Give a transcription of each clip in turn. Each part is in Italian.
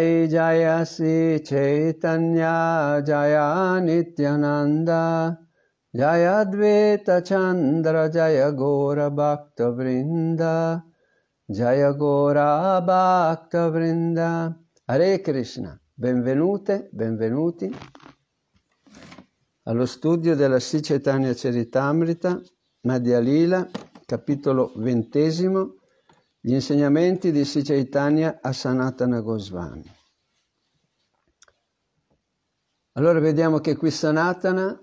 Jai Chaitanya जय जय श्री Chandra Jaya Nityanand Bhakta Vrinda जय घोरभक्तवृन्द Bhakta Vrinda Hare Krishna, benvenute, benvenuti allo studio della Sri Chaitanya Charitamrita, Madhya Lila, capitolo ventesimo, gli insegnamenti di Sri Chaitanya a Sanatana Goswami. Allora vediamo che qui Sanatana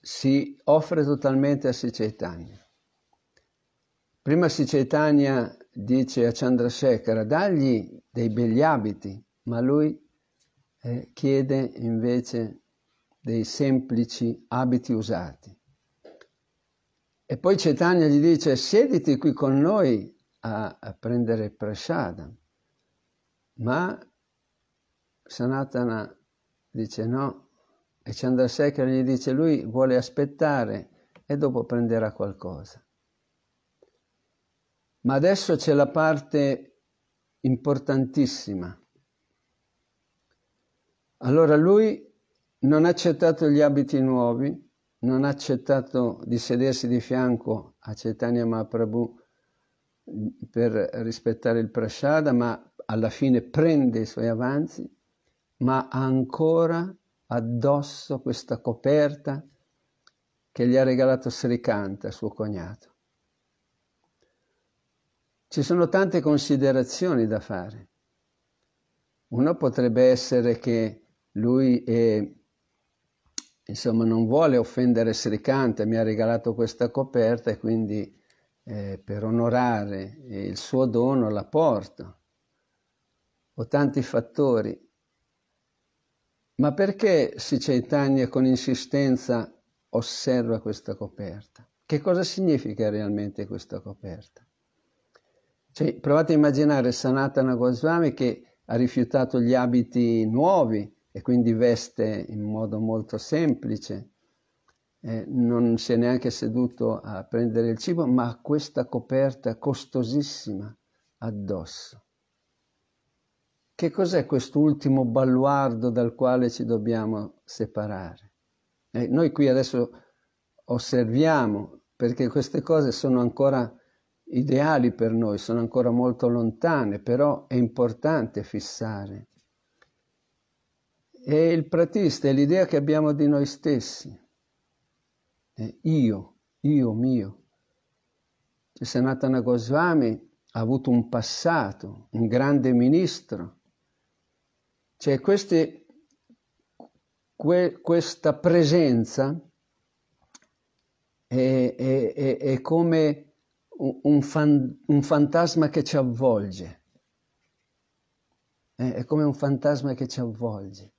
si offre totalmente a Sri Chaitanya. Prima Sri Chaitanya dice a Chandrasekhara dagli dei begli abiti, ma lui eh, chiede invece dei semplici abiti usati. E poi Cetania gli dice, siediti qui con noi a, a prendere prasciada. Ma Sanatana dice no, e Chandrasekhar gli dice lui vuole aspettare e dopo prenderà qualcosa. Ma adesso c'è la parte importantissima. Allora lui non ha accettato gli abiti nuovi, non ha accettato di sedersi di fianco a Chaitanya Mahaprabhu per rispettare il prasciada, ma alla fine prende i suoi avanzi, ma ha ancora addosso questa coperta che gli ha regalato Srikanta, suo cognato. Ci sono tante considerazioni da fare. Uno potrebbe essere che lui è insomma non vuole offendere Srikant, mi ha regalato questa coperta e quindi eh, per onorare il suo dono la porto. Ho tanti fattori. Ma perché si Chaitanya con insistenza osserva questa coperta? Che cosa significa realmente questa coperta? Cioè, provate a immaginare Sanatana Goswami che ha rifiutato gli abiti nuovi, e quindi veste in modo molto semplice, eh, non si è neanche seduto a prendere il cibo, ma ha questa coperta costosissima addosso. Che cos'è quest'ultimo baluardo dal quale ci dobbiamo separare? Eh, noi qui adesso osserviamo perché queste cose sono ancora ideali per noi, sono ancora molto lontane, però è importante fissare è il pratista, è l'idea che abbiamo di noi stessi. È io, io mio. Sanatana Goswami ha avuto un passato, un grande ministro. Cioè queste, que, questa presenza è, è, è, è come un, fan, un, fantasma che ci avvolge. È come un fantasma che ci avvolge.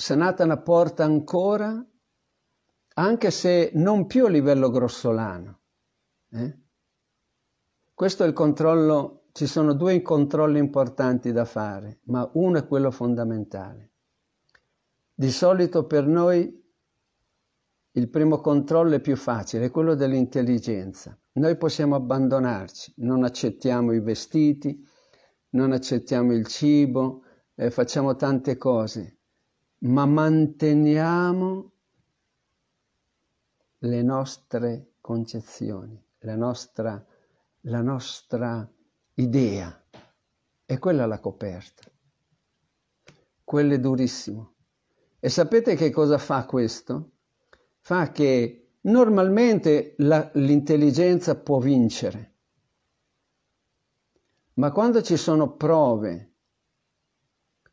Sanatana porta ancora, anche se non più a livello grossolano. Eh? Questo è il controllo, ci sono due controlli importanti da fare, ma uno è quello fondamentale. Di solito per noi il primo controllo è più facile, è quello dell'intelligenza. Noi possiamo abbandonarci, non accettiamo i vestiti, non accettiamo il cibo, eh, facciamo tante cose, ma manteniamo le nostre concezioni, la nostra, la nostra idea. E quella la coperta. Quello è durissimo. E sapete che cosa fa questo? Fa che normalmente la, l'intelligenza può vincere, ma quando ci sono prove,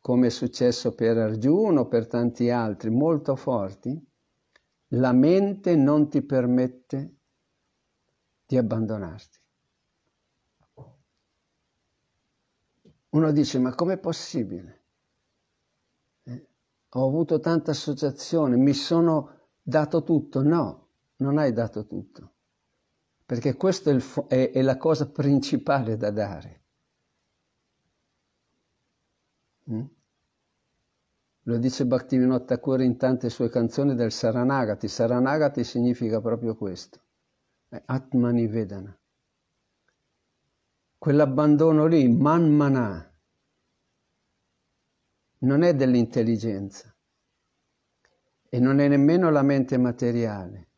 come è successo per Arjuna o per tanti altri molto forti, la mente non ti permette di abbandonarti. Uno dice, ma com'è possibile? Eh, ho avuto tanta associazione, mi sono dato tutto. No, non hai dato tutto, perché questa è, fo- è, è la cosa principale da dare. Mm? Lo dice Bhaktivinoda Thakur in tante sue canzoni del Saranagati. Saranagati significa proprio questo. È Atmanivedana. Quell'abbandono lì, manmana, non è dell'intelligenza e non è nemmeno la mente materiale,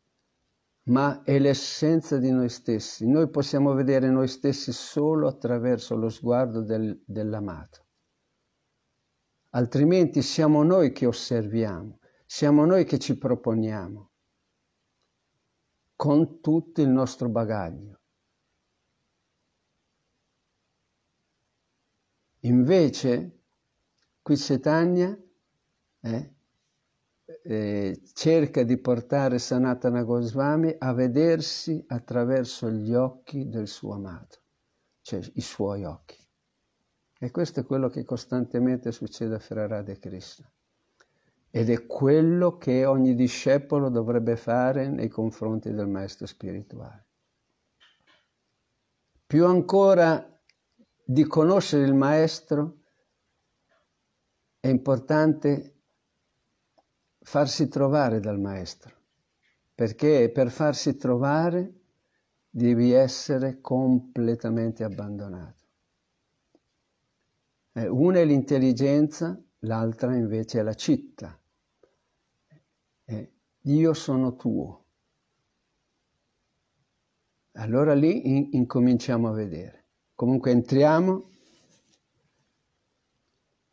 ma è l'essenza di noi stessi. Noi possiamo vedere noi stessi solo attraverso lo sguardo del, dell'amato altrimenti siamo noi che osserviamo, siamo noi che ci proponiamo con tutto il nostro bagaglio. Invece, qui Cetania eh, eh, cerca di portare Sanatana Goswami a vedersi attraverso gli occhi del suo amato, cioè i suoi occhi. E questo è quello che costantemente succede a Ferrarade Krishna. Ed è quello che ogni discepolo dovrebbe fare nei confronti del maestro spirituale. Più ancora di conoscere il maestro, è importante farsi trovare dal maestro, perché per farsi trovare devi essere completamente abbandonato. Eh, una è l'intelligenza, l'altra invece è la città. Eh, io sono tuo. Allora lì in, incominciamo a vedere. Comunque entriamo.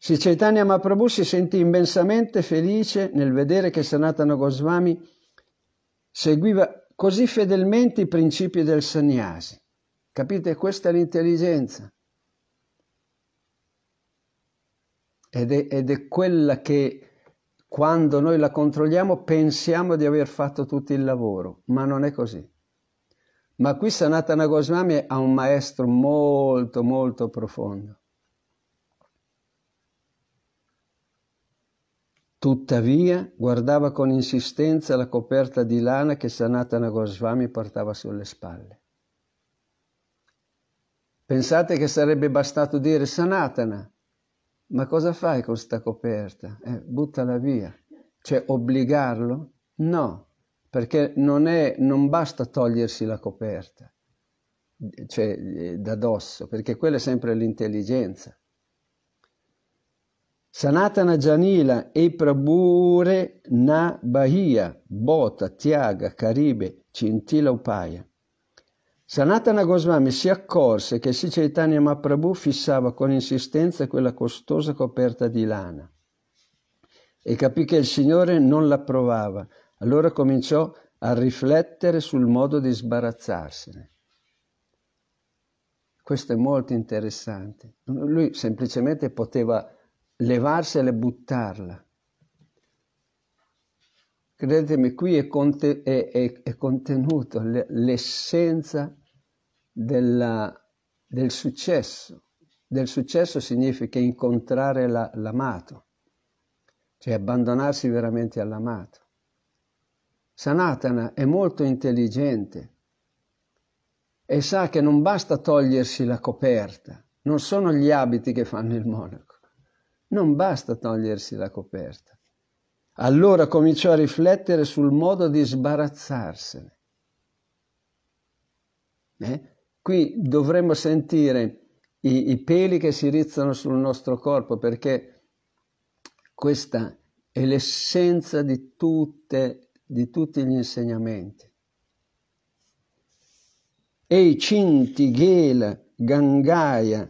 Sri Chaitanya Mahaprabhu si sentì immensamente felice nel vedere che Sanatana Goswami seguiva così fedelmente i principi del sannyasi. Capite? Questa è l'intelligenza. ed è, ed è quella che quando noi la controlliamo pensiamo di aver fatto tutto il lavoro, ma non è così. Ma qui Sanatana Goswami ha un maestro molto molto profondo. Tuttavia guardava con insistenza la coperta di lana che Sanatana Goswami portava sulle spalle. Pensate che sarebbe bastato dire Sanatana, ma cosa fai con questa coperta? Eh, buttala via. Cioè, obbligarlo? No, perché non, è, non basta togliersi la coperta, cioè eh, da dosso, perché quella è sempre l'intelligenza. Sanatana Janila e Prabure na Bahia, Bota, Tiaga, Caribe, Cintila Upaya. Sanatana Goswami si accorse che Sri Chaitanya Mahaprabhu fissava con insistenza quella costosa coperta di lana e capì che il Signore non l'approvava. Allora cominciò a riflettere sul modo di sbarazzarsene. Questo è molto interessante. Lui semplicemente poteva levarsela e buttarla. Credetemi, qui è, conte, è, è, è contenuto l'essenza della, del successo. Del successo significa incontrare la, l'amato, cioè abbandonarsi veramente all'amato. Sanatana è molto intelligente e sa che non basta togliersi la coperta, non sono gli abiti che fanno il monaco, non basta togliersi la coperta allora cominciò a riflettere sul modo di sbarazzarsene. Eh? Qui dovremmo sentire i, i peli che si rizzano sul nostro corpo perché questa è l'essenza di, tutte, di tutti gli insegnamenti. Ei Cinti Gela gangaia,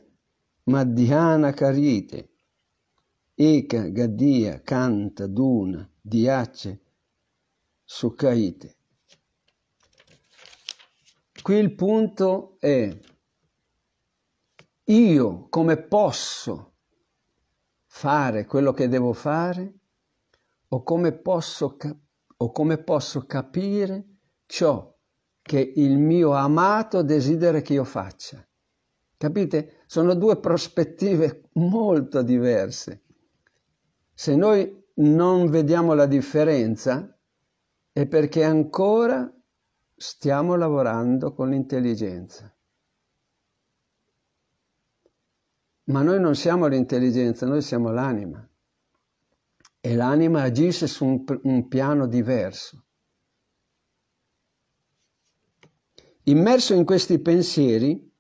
Madhyana Karite Eka Gadia canta Duna Diace Succaite. Qui il punto è io come posso fare quello che devo fare o come posso, o come posso capire ciò che il mio amato desidera che io faccia. Capite? Sono due prospettive molto diverse. Se noi non vediamo la differenza è perché ancora stiamo lavorando con l'intelligenza. Ma noi non siamo l'intelligenza, noi siamo l'anima. E l'anima agisce su un, un piano diverso. Immerso in questi pensieri,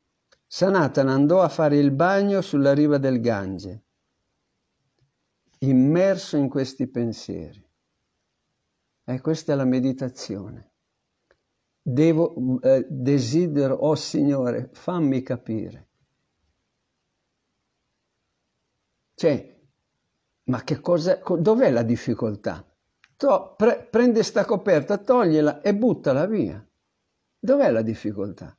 Sanatana andò a fare il bagno sulla riva del Gange immerso in questi pensieri. E questa è la meditazione. Devo, eh, desidero, oh Signore, fammi capire. Cioè, ma che cosa, dov'è la difficoltà? To, pre, prende sta coperta, togliela e buttala via. Dov'è la difficoltà?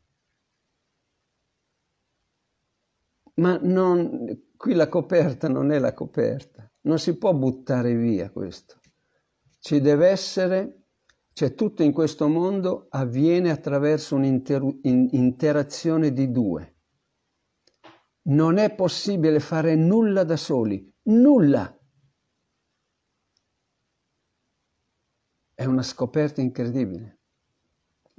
Ma non, qui la coperta non è la coperta. Non si può buttare via questo. Ci deve essere, cioè tutto in questo mondo avviene attraverso un'interazione di due. Non è possibile fare nulla da soli, nulla. È una scoperta incredibile,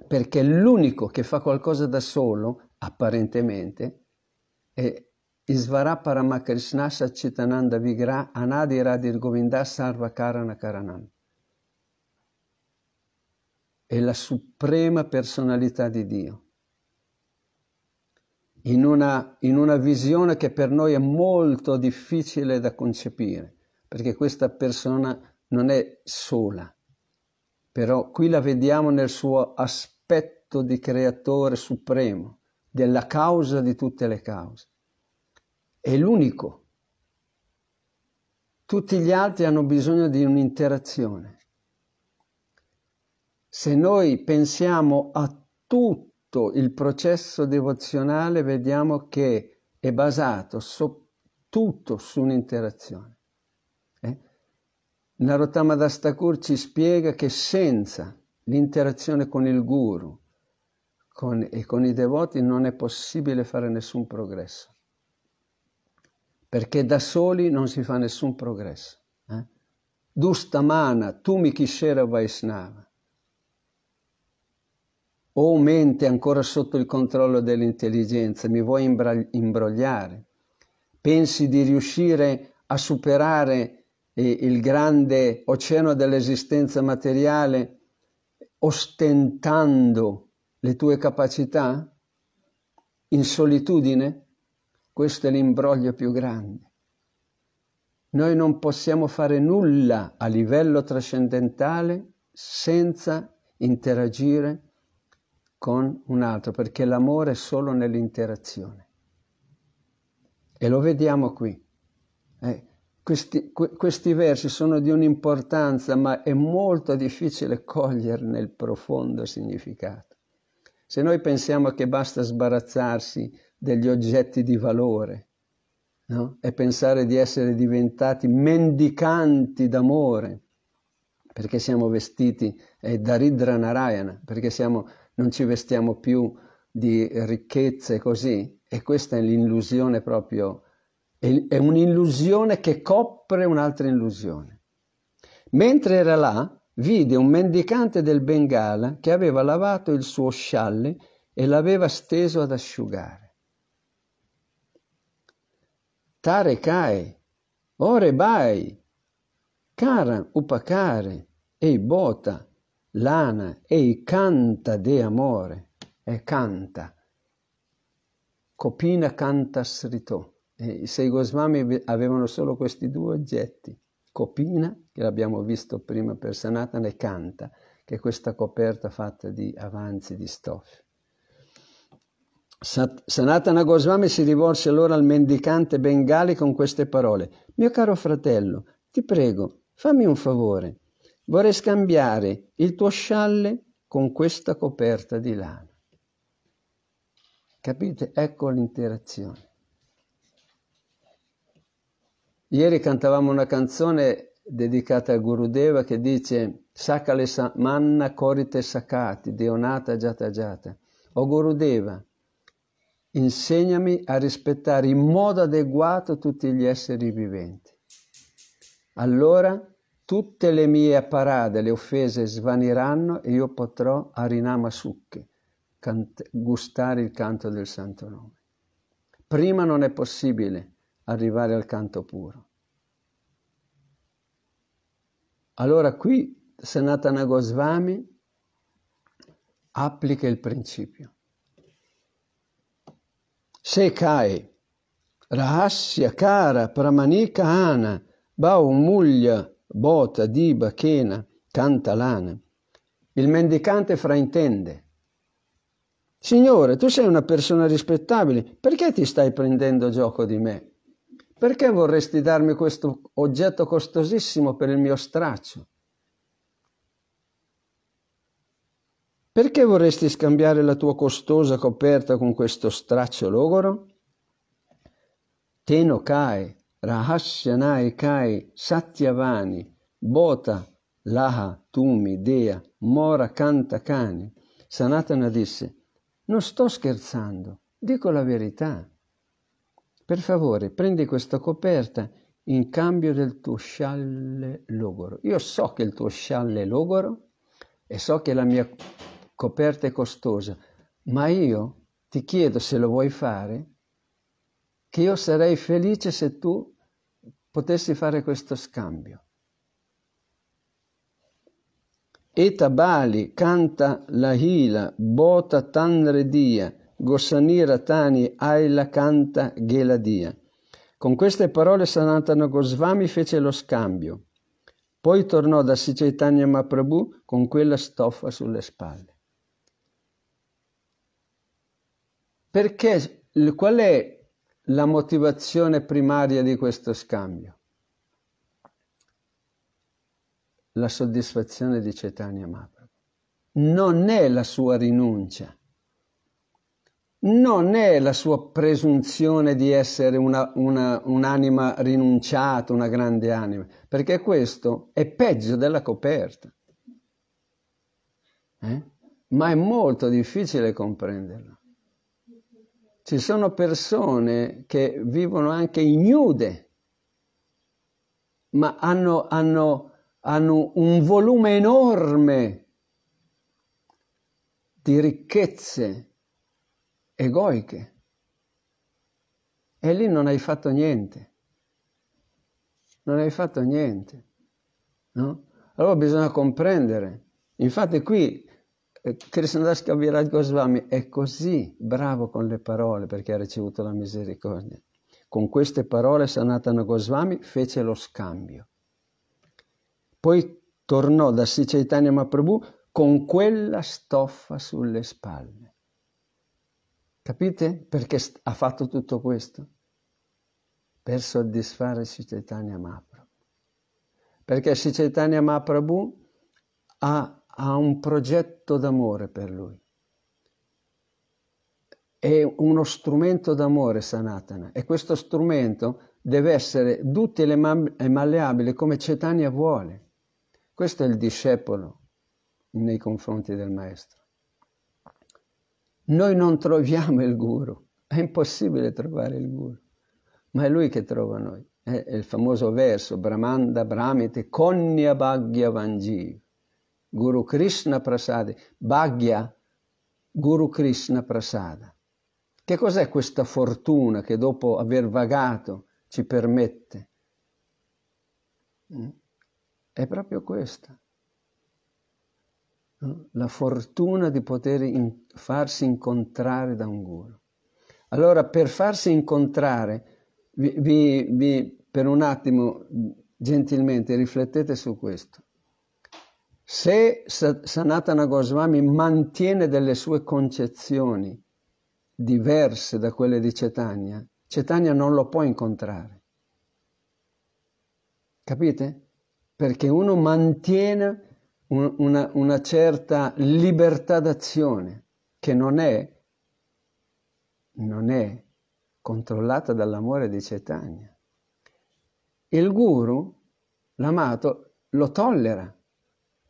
perché l'unico che fa qualcosa da solo, apparentemente, è, Isvara Paramakrishna Satchitananda Vigra Anadi Radir Govinda Sarva Karana Karanam. È la suprema personalità di Dio. In una, in una visione che per noi è molto difficile da concepire, perché questa persona non è sola, però qui la vediamo nel suo aspetto di creatore supremo, della causa di tutte le cause è l'unico. Tutti gli altri hanno bisogno di un'interazione. Se noi pensiamo a tutto il processo devozionale, vediamo che è basato so- tutto su un'interazione. Eh? Narottama Das ci spiega che senza l'interazione con il guru con, e con i devoti non è possibile fare nessun progresso perché da soli non si fa nessun progresso. Eh? tu mi kishera Vaisnava. O mente ancora sotto il controllo dell'intelligenza, mi vuoi imbrogliare? Pensi di riuscire a superare eh, il grande oceano dell'esistenza materiale ostentando le tue capacità? In solitudine? Questo è l'imbroglio più grande. Noi non possiamo fare nulla a livello trascendentale senza interagire con un altro, perché l'amore è solo nell'interazione. E lo vediamo qui. Eh, questi, que, questi versi sono di un'importanza, ma è molto difficile coglierne il profondo significato. Se noi pensiamo che basta sbarazzarsi degli oggetti di valore, no? è pensare di essere diventati mendicanti d'amore, perché siamo vestiti eh, da Narayana, perché siamo, non ci vestiamo più di ricchezze così, e questa è l'illusione proprio, è, è un'illusione che copre un'altra illusione. Mentre era là, vide un mendicante del Bengala che aveva lavato il suo scialle e l'aveva steso ad asciugare tare cae, ore bai, caran upacare, ei bota, lana, ei canta de amore, e canta. Copina canta sritò. I sei Goswami avevano solo questi due oggetti, copina, che l'abbiamo visto prima per Sanatana, e canta, che è questa coperta fatta di avanzi di stoffe. Sanatana Goswami si rivolse allora al mendicante bengali con queste parole. Mio caro fratello, ti prego, fammi un favore. Vorrei scambiare il tuo scialle con questa coperta di lana. Capite? Ecco l'interazione. Ieri cantavamo una canzone dedicata a Gurudeva che dice Sakale manna korite sakati, deonata jata jata. O Gurudeva, Insegnami a rispettare in modo adeguato tutti gli esseri viventi. Allora tutte le mie parade, le offese svaniranno e io potrò a Rinama Sukhi cant- gustare il canto del Santo Nome. Prima non è possibile arrivare al canto puro. Allora qui Sanatana Goswami applica il principio. Se Sekai, Rahasya Kara Pramanika Ana, Baumuglia Bota di bachena, canta lana. Il mendicante fraintende. Signore, tu sei una persona rispettabile, perché ti stai prendendo gioco di me? Perché vorresti darmi questo oggetto costosissimo per il mio straccio? Perché vorresti scambiare la tua costosa coperta con questo straccio logoro? Teno kai, rahasyanai kai, satyavani, bota, laha, tumi, dea, mora, canta, cani. Sanatana disse, non sto scherzando, dico la verità. Per favore, prendi questa coperta in cambio del tuo scialle logoro. Io so che il tuo scialle logoro e so che la mia coperta e costosa, ma io ti chiedo se lo vuoi fare, che io sarei felice se tu potessi fare questo scambio. Eta Bali canta la Hila, Bota Tanredia, Gossani Tani, Aila canta Geladia. Con queste parole Sanatana Goswami fece lo scambio. Poi tornò da Sichaitanya Maprabhu con quella stoffa sulle spalle. Perché qual è la motivazione primaria di questo scambio? La soddisfazione di Cetania Mahaprabhu. Non è la sua rinuncia, non è la sua presunzione di essere una, una, un'anima rinunciata, una grande anima, perché questo è peggio della coperta. Eh? Ma è molto difficile comprenderlo. Ci sono persone che vivono anche ignude, ma hanno, hanno, hanno un volume enorme di ricchezze egoiche. E lì non hai fatto niente. Non hai fatto niente. No? Allora bisogna comprendere. Infatti qui eh, Krishnadas Kaviraj Goswami è così bravo con le parole perché ha ricevuto la misericordia. Con queste parole Sanatana Goswami fece lo scambio. Poi tornò da Sri Mahaprabhu con quella stoffa sulle spalle. Capite perché ha fatto tutto questo? Per soddisfare Sri Mahaprabhu. Perché Sri Mahaprabhu ha ha un progetto d'amore per lui. È uno strumento d'amore Sanatana e questo strumento deve essere duttile e malleabile come Cetania vuole. Questo è il discepolo nei confronti del maestro. Noi non troviamo il guru, è impossibile trovare il guru, ma è lui che trova noi. È il famoso verso Brahmanda Brahmite Konya Bhagya Vanjiva Guru Krishna Prasada, Bhagya Guru Krishna Prasada. Che cos'è questa fortuna che dopo aver vagato ci permette? Mm? È proprio questa. Mm? La fortuna di poter in, farsi incontrare da un guru. Allora, per farsi incontrare, vi, vi, vi, per un attimo, gentilmente, riflettete su questo. Se Sanatana Goswami mantiene delle sue concezioni diverse da quelle di Cetania, Cetania non lo può incontrare. Capite? Perché uno mantiene un, una, una certa libertà d'azione che non è, non è controllata dall'amore di Cetania. Il guru, l'amato, lo tollera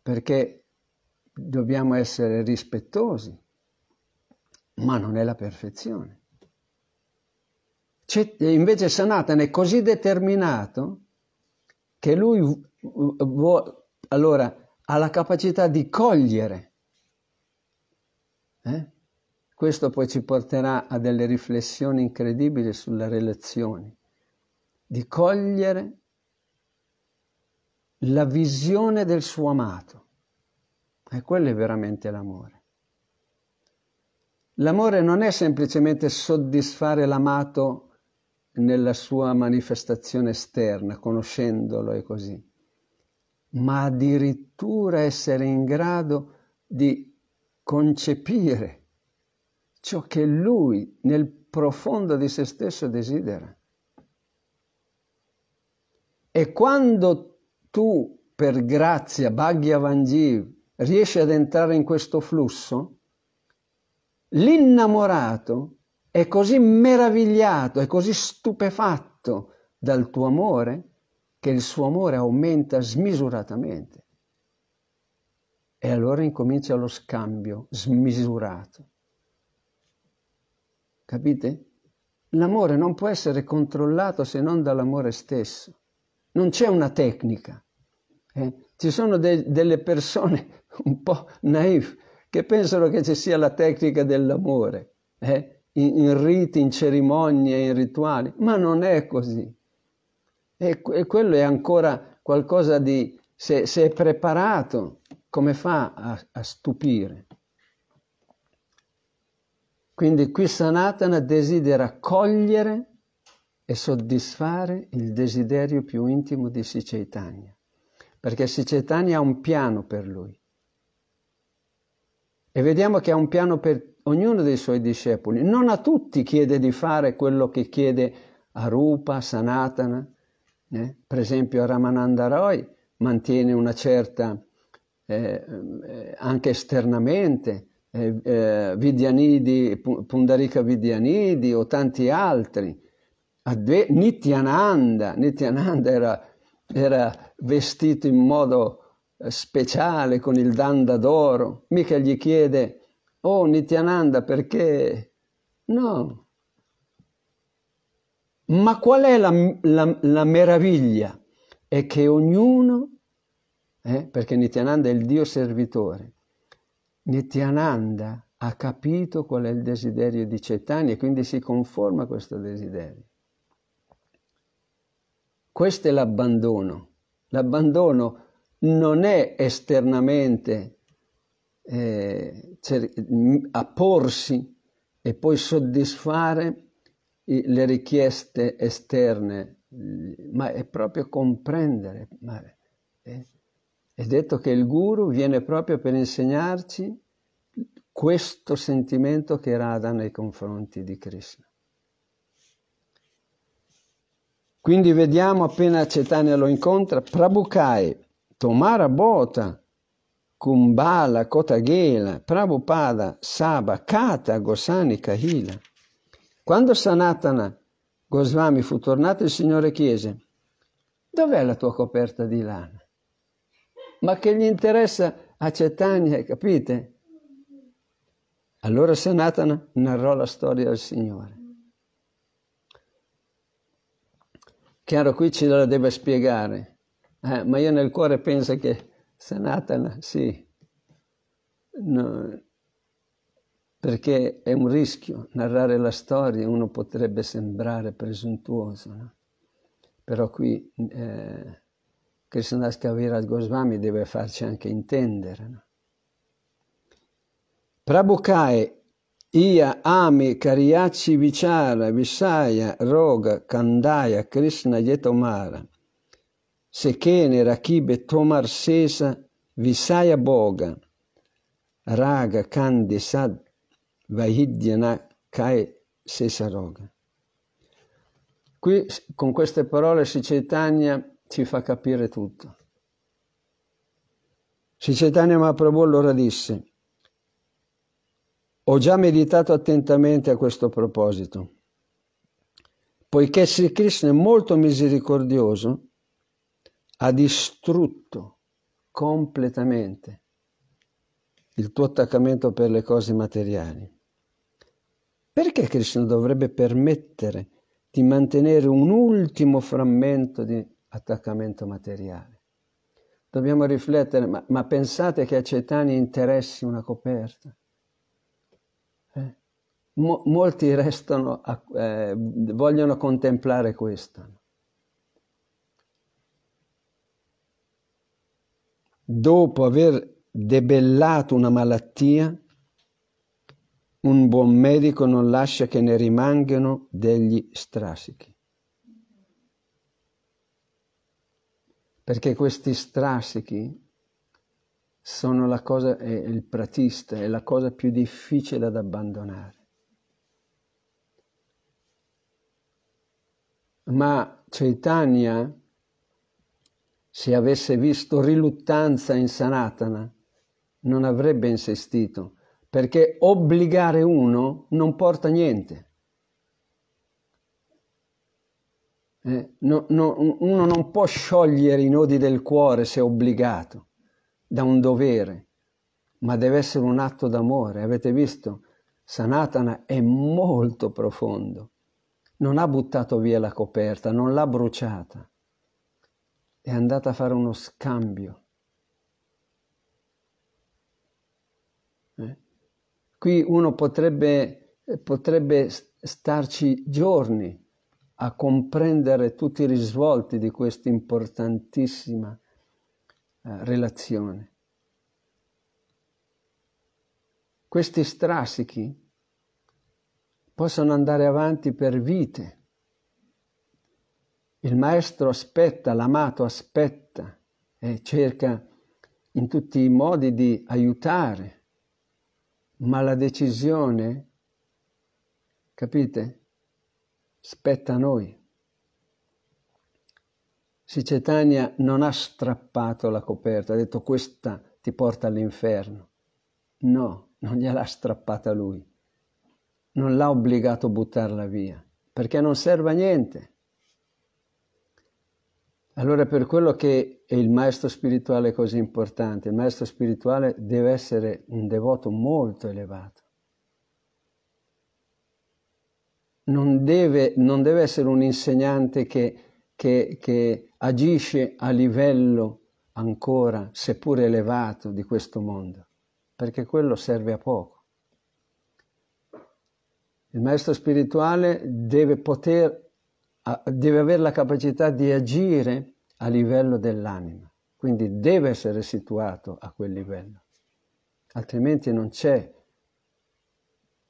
perché dobbiamo essere rispettosi, ma non è la perfezione. C'è, invece Sanatana è così determinato che lui vuo, allora, ha la capacità di cogliere. Eh? Questo poi ci porterà a delle riflessioni incredibili sulle relazioni, di cogliere la visione del suo amato. E quello è veramente l'amore. L'amore non è semplicemente soddisfare l'amato nella sua manifestazione esterna, conoscendolo e così, ma addirittura essere in grado di concepire ciò che lui nel profondo di se stesso desidera. E quando tu per grazia, Bhagya Vangiv, riesci ad entrare in questo flusso, l'innamorato è così meravigliato, è così stupefatto dal tuo amore che il suo amore aumenta smisuratamente. E allora incomincia lo scambio smisurato. Capite? L'amore non può essere controllato se non dall'amore stesso non c'è una tecnica. Eh? Ci sono de- delle persone un po' naif che pensano che ci sia la tecnica dell'amore, eh? in, in, riti, in cerimonie, in rituali, ma non è così. E, e quello è ancora qualcosa di, se, se, è preparato, come fa a, a stupire? Quindi qui Sanatana desidera cogliere e soddisfare il desiderio più intimo di Sicaitanya, perché Sicaitanya ha un piano per lui. E vediamo che ha un piano per ognuno dei suoi discepoli. Non a tutti chiede di fare quello che chiede a Rupa, Sanatana, eh? per esempio a Ramananda Roy mantiene una certa, eh, eh anche esternamente, eh, eh Vidyanidi, Pundarika Vidyanidi o tanti altri, Adve- Nityananda, Nityananda era, era vestito in modo eh, speciale con il danda d'oro, mica gli chiede, oh Nityananda perché? No. Ma qual è la, la, la meraviglia? È che ognuno, eh, perché Nityananda è il Dio servitore, Nityananda ha capito qual è il desiderio di Chaitanya e quindi si conforma a questo desiderio. Questo è l'abbandono. L'abbandono non è esternamente eh, apporsi e poi soddisfare le richieste esterne, ma è proprio comprendere. è detto che il guru viene proprio per insegnarci questo sentimento che era Radha nei confronti di Krishna. Quindi vediamo appena Cetania lo incontra, Prabhukai, Tomara Bota, Kumbala, Kotagela, Prabhupada, Saba, Kata, Gosani, Kahila. Quando Sanatana Goswami fu tornato, il Signore chiese, dov'è la tua coperta di lana? Ma che gli interessa a Cetania, capite? Allora Sanatana narrò la storia al Signore. Chiaro, qui ce la deve spiegare, eh, ma io nel cuore penso che Sanatana sì, no, perché è un rischio narrare la storia, uno potrebbe sembrare presuntuoso, no? però qui eh, Krishnas Kaviraj Goswami deve farci anche intendere. No? Prabhukai Ia Ami Kariaci Vichara Visaya Roga Kandaya Krishna Yetomara Sekene Rakibe Tomar Sesa Visaya Boga Raga Kandi Sad Vaidyana Kai Sesa Roga Qui con queste parole Sicetania ci fa capire tutto. Sicetania Mahaprabhu allora disse ho già meditato attentamente a questo proposito. Poiché Sri Krishna è molto misericordioso, ha distrutto completamente il tuo attaccamento per le cose materiali. Perché Krishna dovrebbe permettere di mantenere un ultimo frammento di attaccamento materiale? Dobbiamo riflettere, ma, ma pensate che a Cetani interessi una coperta? Mo- molti restano, a, eh, vogliono contemplare questo. Dopo aver debellato una malattia, un buon medico non lascia che ne rimangano degli strasichi. Perché questi strasichi sono la cosa, è il pratista, è la cosa più difficile da abbandonare. ma Chaitanya, se avesse visto riluttanza in Sanatana, non avrebbe insistito, perché obbligare uno non porta niente. Eh, no, no, uno non può sciogliere i nodi del cuore se è obbligato da un dovere, ma deve essere un atto d'amore. Avete visto? Sanatana è molto profondo non ha buttato via la coperta, non l'ha bruciata, è andata a fare uno scambio. Eh? Qui uno potrebbe, potrebbe starci giorni a comprendere tutti i risvolti di questa importantissima eh, relazione. Questi strascichi possono andare avanti per vite. Il maestro aspetta, l'amato aspetta e cerca in tutti i modi di aiutare, ma la decisione, capite, spetta a noi. Sicetania non ha strappato la coperta, ha detto questa ti porta all'inferno. No, non gliel'ha strappata lui non l'ha obbligato a buttarla via, perché non serve a niente. Allora per quello che il maestro spirituale è così importante. Il maestro spirituale deve essere un devoto molto elevato. Non deve, non deve essere un insegnante che, che, che agisce a livello ancora, seppur elevato, di questo mondo, perché quello serve a poco. Il maestro spirituale deve, poter, deve avere la capacità di agire a livello dell'anima, quindi deve essere situato a quel livello, altrimenti non c'è,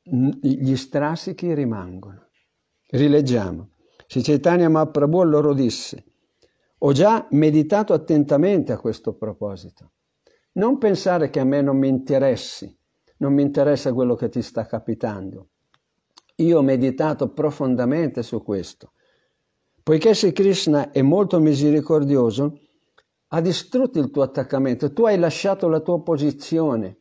gli strascichi rimangono. Rileggiamo. Se Caitanya Mahaprabhu loro disse, ho già meditato attentamente a questo proposito. Non pensare che a me non mi interessi, non mi interessa quello che ti sta capitando. Io ho meditato profondamente su questo. Poiché se Krishna è molto misericordioso, ha distrutto il tuo attaccamento, tu hai lasciato la tua posizione,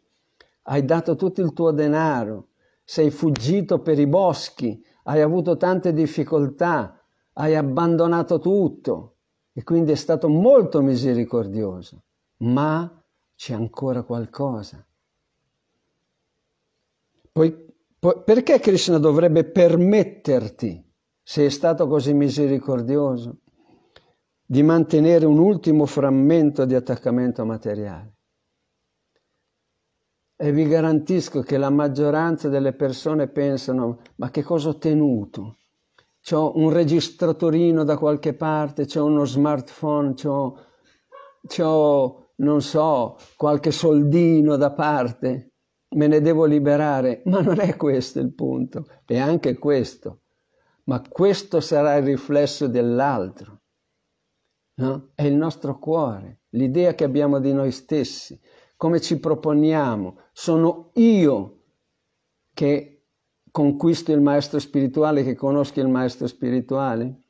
hai dato tutto il tuo denaro, sei fuggito per i boschi, hai avuto tante difficoltà, hai abbandonato tutto e quindi è stato molto misericordioso, ma c'è ancora qualcosa. Poiché perché Krishna dovrebbe permetterti, se è stato così misericordioso, di mantenere un ultimo frammento di attaccamento materiale? E vi garantisco che la maggioranza delle persone pensano, ma che cosa ho tenuto? C'ho un registratorino da qualche parte, c'ho uno smartphone, c'ho, c'ho non so, qualche soldino da parte me ne devo liberare, ma non è questo il punto, è anche questo, ma questo sarà il riflesso dell'altro, no? è il nostro cuore, l'idea che abbiamo di noi stessi, come ci proponiamo, sono io che conquisto il maestro spirituale, che conosco il maestro spirituale?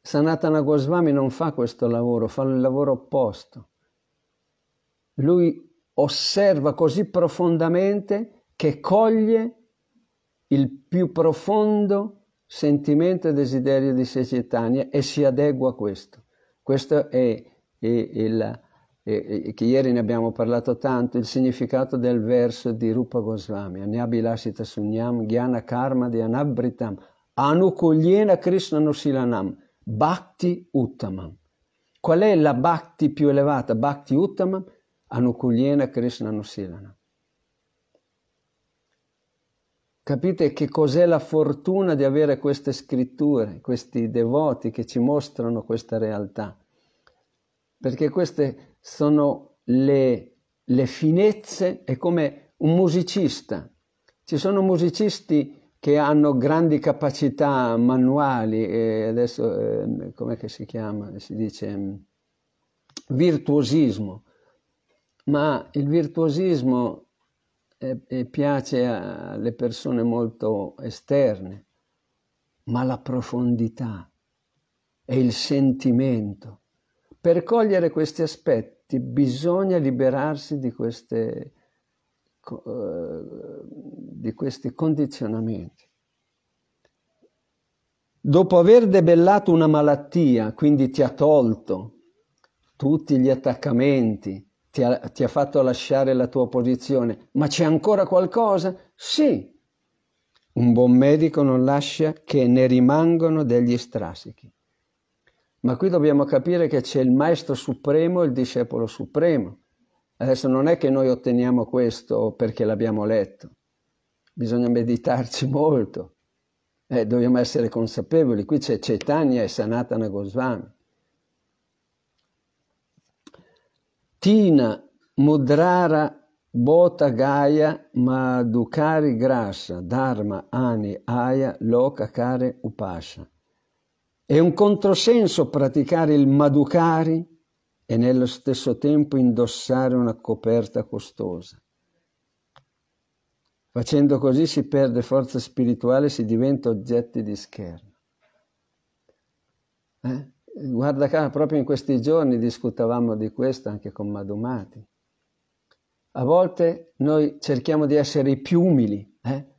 Sanatana Goswami non fa questo lavoro, fa il lavoro opposto. Lui osserva così profondamente che coglie il più profondo sentimento e desiderio di Secetania e si adegua a questo. Questo è, il, che ieri ne abbiamo parlato tanto, il significato del verso di Rupa Goswami, Anyabilasita Sunyam Gyana Karma di Anabritam, Anukulyena Krishna Nusilanam, Bhakti Uttamam. Qual è la Bhakti più elevata? Bhakti Uttamam Anukuliena Krishna Nusilana. Capite che cos'è la fortuna di avere queste scritture, questi devoti che ci mostrano questa realtà? Perché queste sono le, le finezze, è come un musicista. Ci sono musicisti che hanno grandi capacità manuali e adesso eh, come si chiama? Si dice mm, virtuosismo ma il virtuosismo eh, eh, piace alle persone molto esterne, ma la profondità e il sentimento. Per cogliere questi aspetti bisogna liberarsi di, queste, eh, di questi condizionamenti. Dopo aver debellato una malattia, quindi ti ha tolto tutti gli attaccamenti, ti ha, ti ha fatto lasciare la tua posizione, ma c'è ancora qualcosa? Sì. Un buon medico non lascia che ne rimangano degli strasichi. Ma qui dobbiamo capire che c'è il maestro supremo e il discepolo supremo. Adesso non è che noi otteniamo questo perché l'abbiamo letto, bisogna meditarci molto, eh, dobbiamo essere consapevoli. Qui c'è Chaitanya e Sanatana Goswami. Tina Mudrara Bota Gaya Madhukari Grasa Dharma Ani Aya loca care Upasha. È un controsenso praticare il madukari e nello stesso tempo indossare una coperta costosa. Facendo così si perde forza spirituale e si diventa oggetti di scherno. Eh? Guarda caso, proprio in questi giorni discutavamo di questo anche con Madumati. A volte noi cerchiamo di essere i più umili, eh?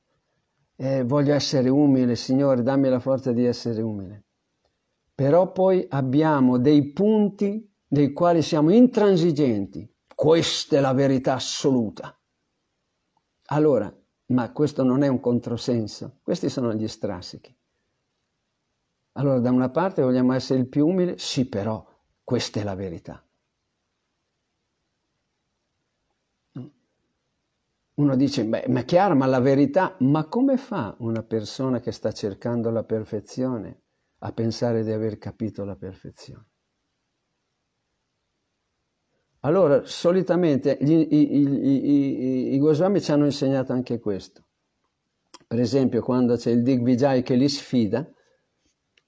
Eh, voglio essere umile, Signore, dammi la forza di essere umile. Però poi abbiamo dei punti nei quali siamo intransigenti. Questa è la verità assoluta. Allora, ma questo non è un controsenso, questi sono gli strassichi. Allora da una parte vogliamo essere il più umile? Sì, però questa è la verità. Uno dice, beh, ma è chiaro, ma la verità, ma come fa una persona che sta cercando la perfezione a pensare di aver capito la perfezione? Allora, solitamente gli, i, i, i, i Goswami ci hanno insegnato anche questo. Per esempio, quando c'è il Digvijay che li sfida,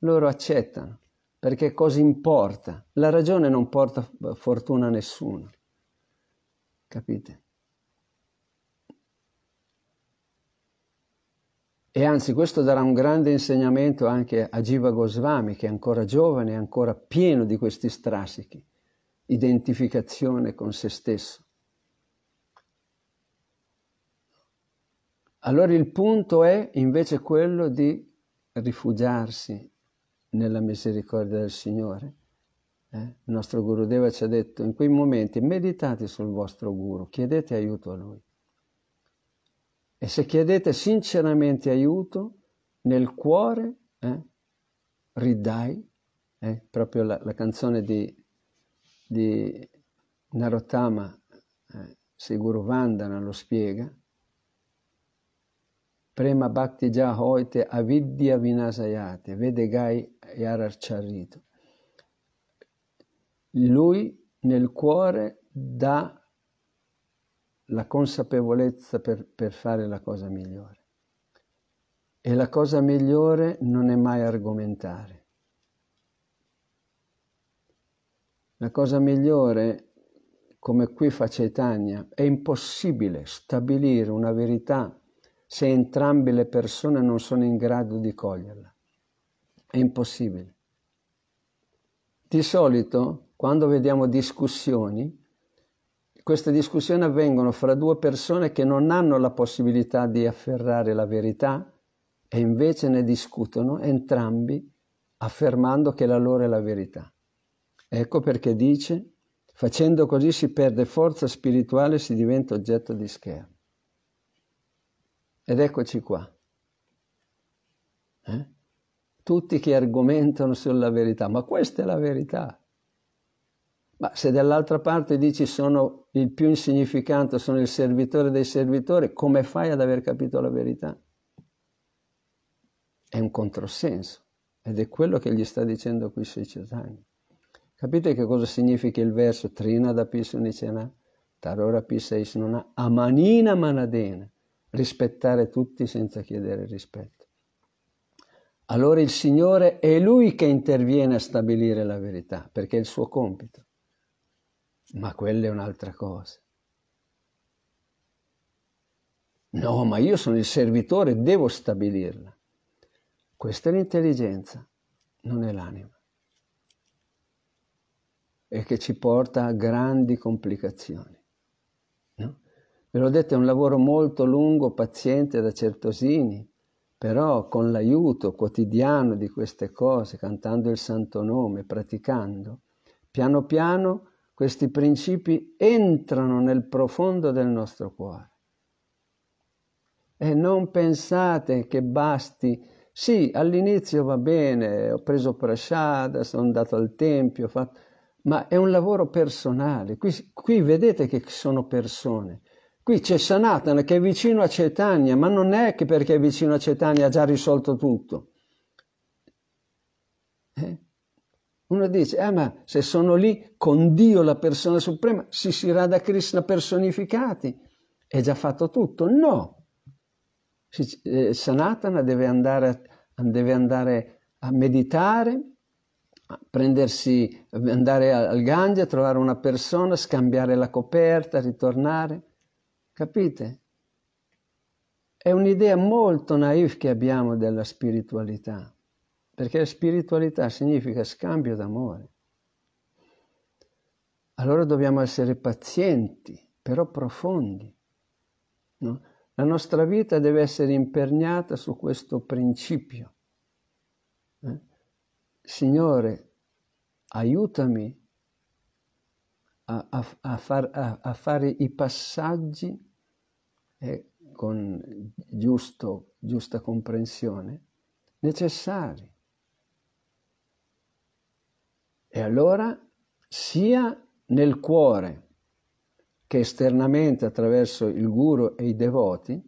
loro accettano, perché cosa importa? La ragione non porta fortuna a nessuno. Capite? E anzi, questo darà un grande insegnamento anche a Jiva Goswami, che è ancora giovane, è ancora pieno di questi strascichi, identificazione con se stesso. Allora il punto è invece quello di rifugiarsi nella misericordia del Signore. Eh? Il nostro Guru Deva ci ha detto in quei momenti meditate sul vostro Guru, chiedete aiuto a Lui. E se chiedete sinceramente aiuto, nel cuore eh, ridai, eh, proprio la, la, canzone di, di Narottama eh, Vandana lo spiega, Prema Bhakti Jah Hoite Avidya Vinasayate vede Vedegai Yaracharrito. Lui nel cuore dà la consapevolezza per, per fare la cosa migliore. E la cosa migliore non è mai argomentare. La cosa migliore, come qui fa Chaitanya, è impossibile stabilire una verità se entrambe le persone non sono in grado di coglierla. È impossibile. Di solito, quando vediamo discussioni, queste discussioni avvengono fra due persone che non hanno la possibilità di afferrare la verità e invece ne discutono entrambi affermando che la loro è la verità. Ecco perché dice, facendo così si perde forza spirituale e si diventa oggetto di scherno. Ed eccoci qua. Eh? Tutti che argomentano sulla verità, ma questa è la verità. Ma se dall'altra parte dici sono il più insignificante, sono il servitore dei servitori, come fai ad aver capito la verità? È un controsenso ed è quello che gli sta dicendo qui sui Cesani. Capite che cosa significa il verso Trina da Pisunicenà, Tarora Pisais non ha, Amanina Manadena rispettare tutti senza chiedere rispetto. Allora il Signore è Lui che interviene a stabilire la verità, perché è il suo compito. Ma quella è un'altra cosa. No, ma io sono il servitore, devo stabilirla. Questa è l'intelligenza, non è l'anima. E che ci porta a grandi complicazioni. Ve l'ho detto, è un lavoro molto lungo, paziente da Certosini, però con l'aiuto quotidiano di queste cose, cantando il santo nome, praticando, piano piano questi principi entrano nel profondo del nostro cuore. E non pensate che basti, sì, all'inizio va bene, ho preso prasciada, sono andato al tempio, fatto... ma è un lavoro personale. Qui, qui vedete che sono persone Qui c'è Sanatana che è vicino a Cetania, ma non è che perché è vicino a Cetania ha già risolto tutto. Eh? Uno dice, ah ma se sono lì con Dio la persona suprema, si si rada Krishna personificati, è già fatto tutto. No! Eh, Sanatana deve andare, deve andare, a meditare, a prendersi, andare al Gange, a trovare una persona, scambiare la coperta, ritornare. Capite? È un'idea molto naif che abbiamo della spiritualità, perché spiritualità significa scambio d'amore. Allora dobbiamo essere pazienti, però profondi. No? La nostra vita deve essere imperniata su questo principio. Eh? Signore, aiutami a, a, a, far, a fare i passaggi eh, con giusto, giusta comprensione necessari. E allora sia nel cuore che esternamente attraverso il guru e i devoti,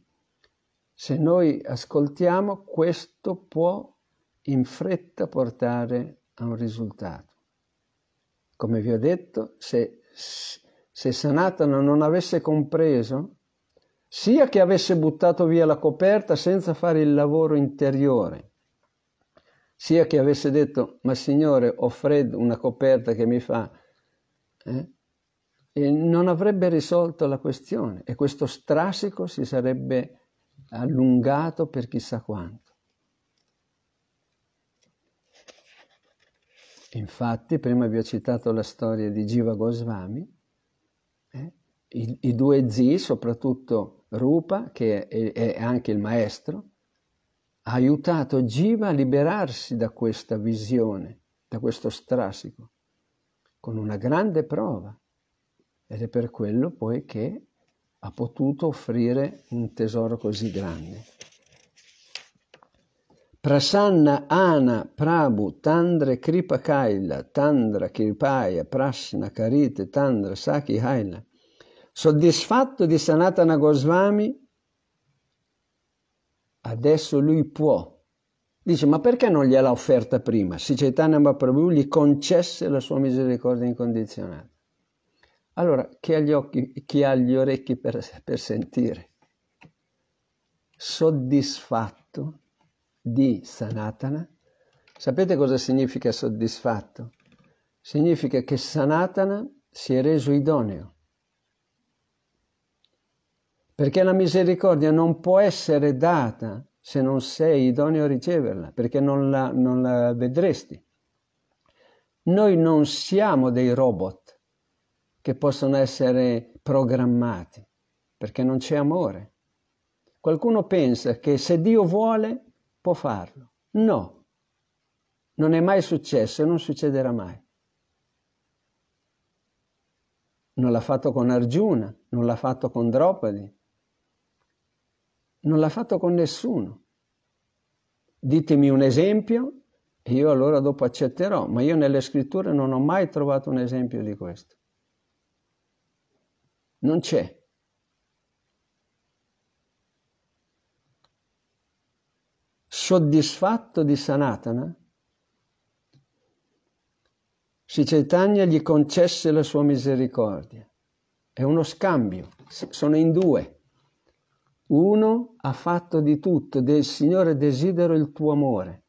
se noi ascoltiamo questo può in fretta portare a un risultato. Come vi ho detto, se se Sanatana non avesse compreso, sia che avesse buttato via la coperta senza fare il lavoro interiore, sia che avesse detto, ma signore, ho freddo, una coperta che mi fa, eh? e non avrebbe risolto la questione e questo strascico si sarebbe allungato per chissà quanto. Infatti, prima vi ho citato la storia di Jiva Goswami, eh? I, I, due zii, soprattutto Rupa, che è, è anche il maestro, ha aiutato Jiva a liberarsi da questa visione, da questo strasico, con una grande prova. Ed è per quello poi che ha potuto offrire un tesoro così grande. Prasanna Ana Prabhu Tandra Kripa Kaila Tandra Kirpaya Prasna Karite Tandra Saki Haila. Soddisfatto di Sanatana Goswami, adesso lui può. Dice, ma perché non gliela offerta prima? Se Chaitanya Mahaprabhu gli concesse la sua misericordia incondizionata. Allora, chi ha gli, occhi, chi ha gli orecchi per, per sentire? Soddisfatto di Sanatana. Sapete cosa significa soddisfatto? Significa che Sanatana si è reso idoneo. Perché la misericordia non può essere data se non sei idoneo a riceverla, perché non la, non la vedresti. Noi non siamo dei robot che possono essere programmati, perché non c'è amore. Qualcuno pensa che se Dio vuole può farlo. No, non è mai successo e non succederà mai. Non l'ha fatto con Arjuna, non l'ha fatto con Dropadi, non l'ha fatto con nessuno. Ditemi un esempio e io allora dopo accetterò, ma io nelle scritture non ho mai trovato un esempio di questo. Non c'è. soddisfatto di Sanatana, Sri Chaitanya gli concesse la sua misericordia. È uno scambio, sono in due. Uno ha fatto di tutto, del Signore desidero il tuo amore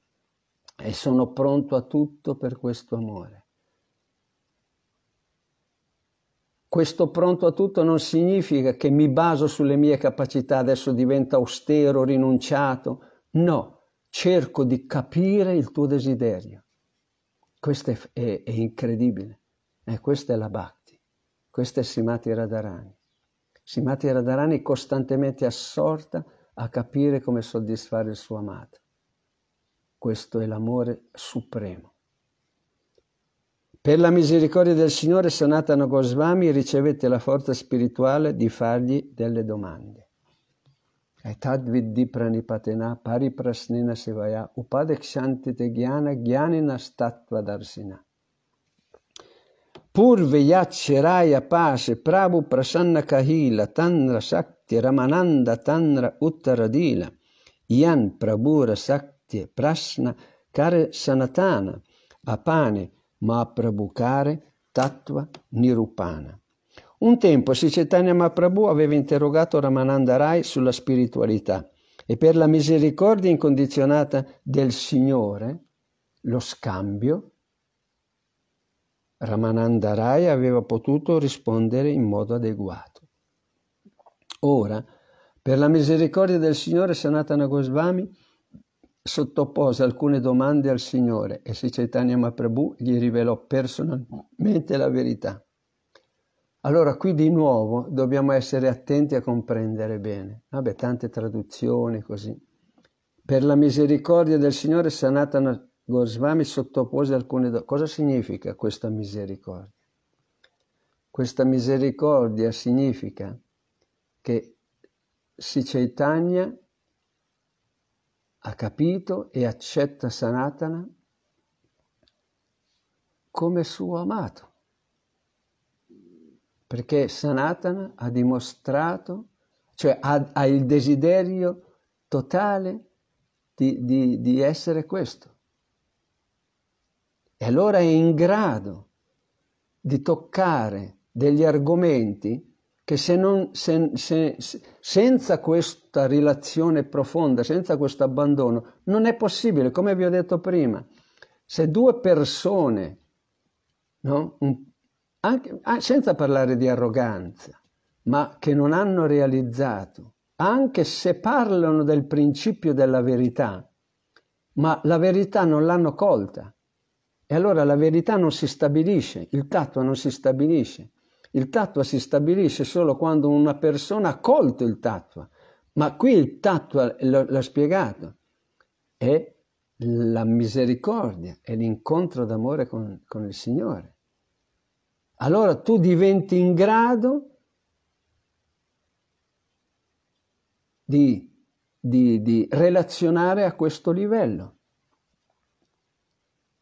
e sono pronto a tutto per questo amore. Questo pronto a tutto non significa che mi baso sulle mie capacità, adesso divento austero, rinunciato. No, cerco di capire il tuo desiderio. Questo è, è, è incredibile. Eh, questa è la Bhakti, questa è Simati Radharani. Simati Radharani costantemente assorta a capire come soddisfare il suo amato. Questo è l'amore supremo. Per la misericordia del Signore, Sanatana Goswami ricevette la forza spirituale di fargli delle domande. एतद् विद्धि प्रणिपतिना परिप्रश्नेन शिवया उपदिक्षन्ति ते ज्ञानज्ञानिनस्तत्त्वदर्शिना पूर्वयाच्छिराय पाशि प्राभुप्रसन्नकहील तन्द्र शक्तिरमनन्द तन्द्र उत्तरदील इयन् प्रभुरशक्ति प्रश्न कर सनतान अपाने मा प्रभुकारे तत्त्व निरूपाना un tempo Sri Chaitanya Mahaprabhu aveva interrogato Ramananda Rai sulla spiritualità e per la misericordia incondizionata del Signore, lo scambio, Ramananda Rai aveva potuto rispondere in modo adeguato. Ora, per la misericordia del Signore, Sanatana Goswami sottopose alcune domande al Signore e Sri Chaitanya Mahaprabhu gli rivelò personalmente la verità. Allora qui di nuovo dobbiamo essere attenti a comprendere bene. Vabbè, tante traduzioni così. Per la misericordia del Signore Sanatana Goswami sottopose alcune... domande. Cosa significa questa misericordia? Questa misericordia significa che si Chaitanya ha capito e accetta Sanatana come suo amato perché Sanatana ha dimostrato, cioè ha, ha il desiderio totale di, di, di essere questo. E allora è in grado di toccare degli argomenti che se non, se, se, senza questa relazione profonda, senza questo abbandono, non è possibile, come vi ho detto prima. Se due persone, no? un, anche, ah, senza parlare di arroganza, ma che non hanno realizzato, anche se parlano del principio della verità, ma la verità non l'hanno colta. E allora la verità non si stabilisce, il tatto non si stabilisce. Il tatua si stabilisce solo quando una persona ha colto il tatua, ma qui il tatua l'ha spiegato. È la misericordia, è l'incontro d'amore con, con il Signore allora tu diventi in grado di, di, di relazionare a questo livello.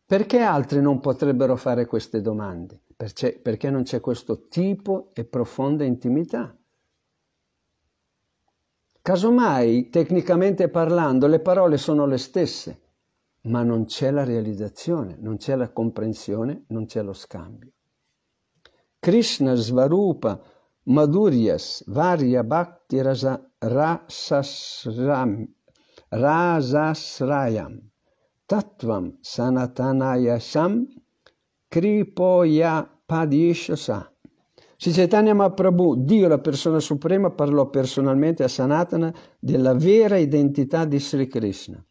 Perché altri non potrebbero fare queste domande? Perché, perché non c'è questo tipo e profonda intimità? Casomai, tecnicamente parlando, le parole sono le stesse, ma non c'è la realizzazione, non c'è la comprensione, non c'è lo scambio. Krishna Svarupa Madhuryas Varya Bhakti Rasasram Rasasrayam Tattvam Sanatanayasam Kripoya Padishasa Sri Chaitanya Mahaprabhu, Dio la persona suprema, parlò personalmente a Sanatana della vera identità di Sri Krishna.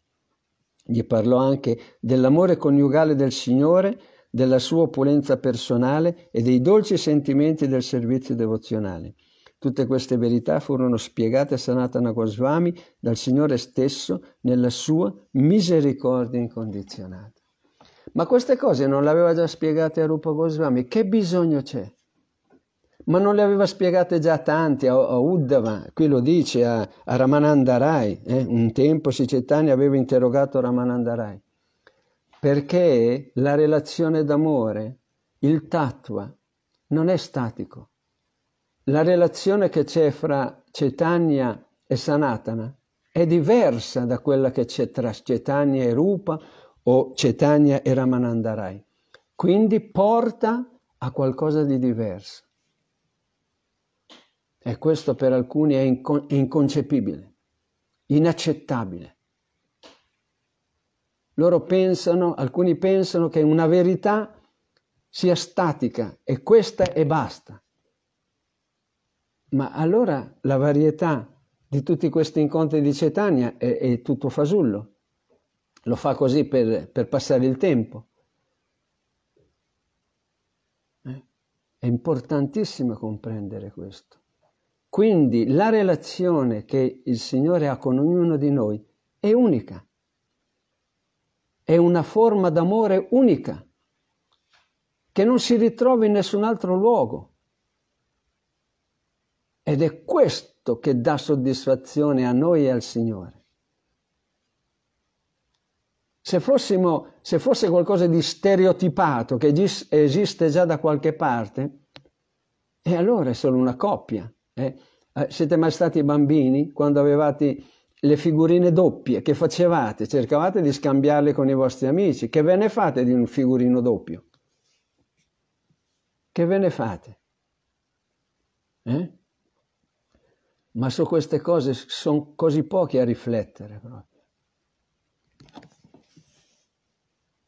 Gli parlò anche dell'amore coniugale del Signore della sua opulenza personale e dei dolci sentimenti del servizio devozionale. Tutte queste verità furono spiegate a Sanatana Goswami dal Signore stesso nella sua misericordia incondizionata. Ma queste cose non le aveva già spiegate a Rupa Goswami? Che bisogno c'è? Ma non le aveva spiegate già tanti a, a Uddhava, qui lo dice a, a Ramananda Eh? Un tempo Sicetani aveva interrogato Ramanandarai perché la relazione d'amore, il tattva, non è statico. La relazione che c'è fra Cetania e Sanatana è diversa da quella che c'è tra Cetania e Rupa o Cetania e Ramanandarai. Quindi porta a qualcosa di diverso. E questo per alcuni è, inco- è inconcepibile, inaccettabile. Loro pensano, alcuni pensano che una verità sia statica e questa è basta. Ma allora la varietà di tutti questi incontri di Cetania è, è tutto fasullo. Lo fa così per, per passare il tempo. Eh? È importantissimo comprendere questo. Quindi la relazione che il Signore ha con ognuno di noi è unica è una forma d'amore unica che non si ritrova in nessun altro luogo. Ed è questo che dà soddisfazione a noi e al Signore. Se, fossimo, se fosse qualcosa di stereotipato che esiste già da qualche parte, e allora è solo una coppia. Eh? eh siete mai stati bambini quando avevate le figurine doppie che facevate, cercavate di scambiarle con i vostri amici, che ve ne fate di un figurino doppio? Che ve ne fate? Eh? Ma su queste cose sono così pochi a riflettere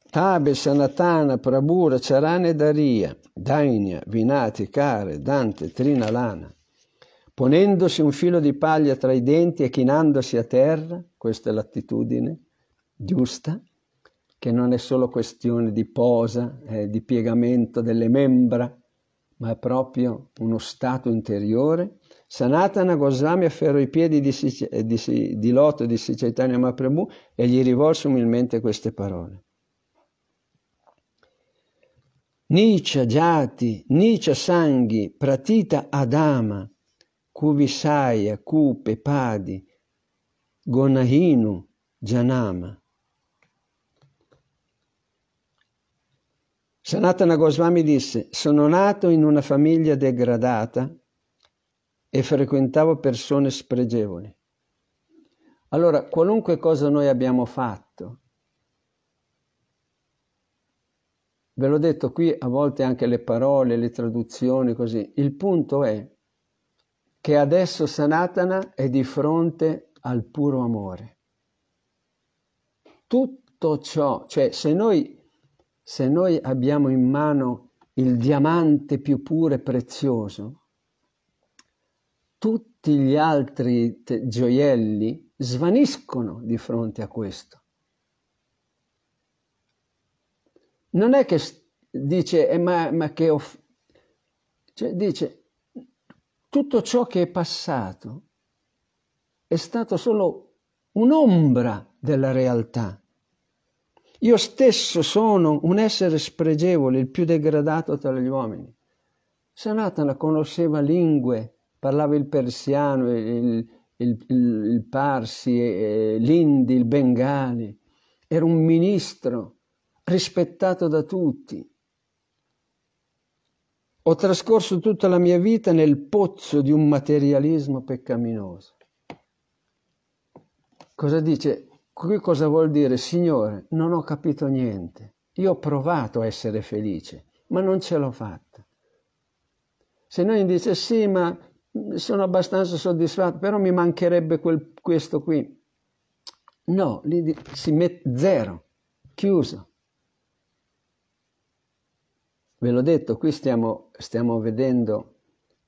Tabe, Sanatana, Prabura, Charane, Daria, Dainia, Vinati, Care, Dante, Trinalana. Ponendosi un filo di paglia tra i denti e chinandosi a terra, questa è l'attitudine giusta, che non è solo questione di posa, eh, di piegamento delle membra, ma è proprio uno stato interiore. Sanatana Goswami afferrò i piedi di, Sic- eh, di, di Loto di Sri Maprabhu e gli rivolse umilmente queste parole. Nicha jati, nicha sanghi, pratita adama, Kuvishaia, Kupe, Padi, Gonahino, Janama. Sanatana Goswami disse, sono nato in una famiglia degradata e frequentavo persone spregevoli. Allora, qualunque cosa noi abbiamo fatto, ve l'ho detto qui a volte anche le parole, le traduzioni, così, il punto è che adesso Sanatana è di fronte al puro amore. Tutto ciò, cioè se noi, se noi abbiamo in mano il diamante più puro e prezioso, tutti gli altri gioielli svaniscono di fronte a questo. Non è che dice, eh, ma, ma, che... Off-? Cioè dice, tutto ciò che è passato è stato solo un'ombra della realtà. Io stesso sono un essere spregevole, il più degradato tra gli uomini. Sanatana conosceva lingue, parlava il persiano, il, il, il, il parsi, l'indi, il bengali. Era un ministro rispettato da tutti. Ho trascorso tutta la mia vita nel pozzo di un materialismo peccaminoso. Cosa dice? Qui cosa vuol dire? Signore, non ho capito niente. Io ho provato a essere felice, ma non ce l'ho fatta. Se noi dice sì, ma sono abbastanza soddisfatto, però mi mancherebbe quel, questo qui. No, lì si mette zero, chiuso. Ve l'ho detto, qui stiamo, stiamo vedendo